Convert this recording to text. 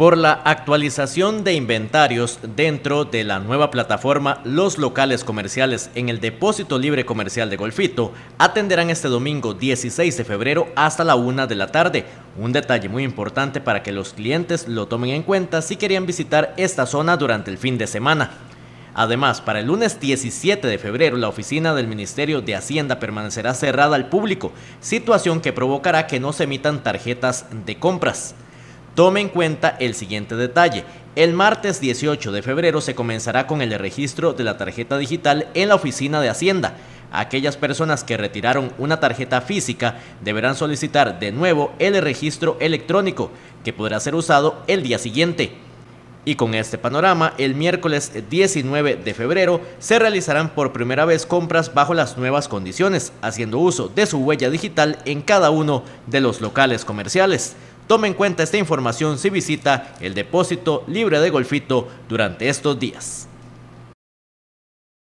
por la actualización de inventarios dentro de la nueva plataforma Los locales comerciales en el Depósito Libre Comercial de Golfito atenderán este domingo 16 de febrero hasta la 1 de la tarde. Un detalle muy importante para que los clientes lo tomen en cuenta si querían visitar esta zona durante el fin de semana. Además, para el lunes 17 de febrero, la oficina del Ministerio de Hacienda permanecerá cerrada al público, situación que provocará que no se emitan tarjetas de compras. Tome en cuenta el siguiente detalle. El martes 18 de febrero se comenzará con el registro de la tarjeta digital en la oficina de Hacienda. Aquellas personas que retiraron una tarjeta física deberán solicitar de nuevo el registro electrónico, que podrá ser usado el día siguiente. Y con este panorama, el miércoles 19 de febrero se realizarán por primera vez compras bajo las nuevas condiciones, haciendo uso de su huella digital en cada uno de los locales comerciales. Tome en cuenta esta información si visita el depósito libre de Golfito durante estos días.